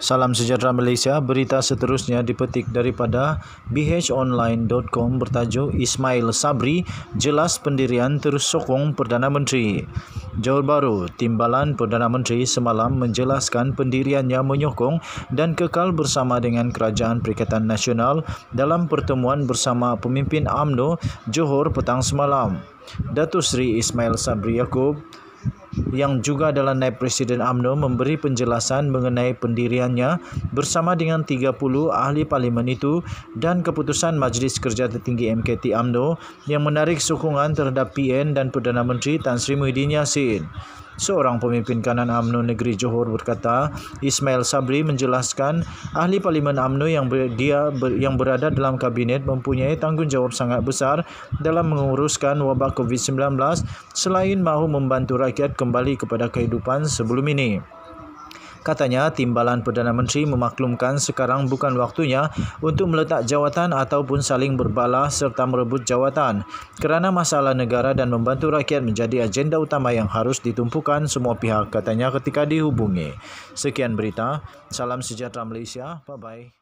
Salam sejahtera Malaysia, berita seterusnya dipetik daripada bhonline.com bertajuk Ismail Sabri jelas pendirian terus sokong Perdana Menteri. Johor Baru, Timbalan Perdana Menteri semalam menjelaskan pendiriannya menyokong dan kekal bersama dengan Kerajaan Perikatan Nasional dalam pertemuan bersama pemimpin AMNO Johor petang semalam. Datuk Seri Ismail Sabri Yaakob yang juga adalah Naib Presiden AMNO memberi penjelasan mengenai pendiriannya bersama dengan 30 ahli parlimen itu dan keputusan Majlis Kerja Tertinggi MKT AMNO yang menarik sokongan terhadap PN dan Perdana Menteri Tan Sri Muhyiddin Yassin. Seorang pemimpin kanan UMNO Negeri Johor berkata, Ismail Sabri menjelaskan ahli parlimen UMNO yang ber, dia ber, yang berada dalam kabinet mempunyai tanggungjawab sangat besar dalam menguruskan wabak COVID-19 selain mahu membantu rakyat kembali kepada kehidupan sebelum ini. Katanya timbalan Perdana Menteri memaklumkan sekarang bukan waktunya untuk meletak jawatan ataupun saling berbalah serta merebut jawatan kerana masalah negara dan membantu rakyat menjadi agenda utama yang harus ditumpukan semua pihak katanya ketika dihubungi. Sekian berita, salam sejahtera Malaysia, bye-bye.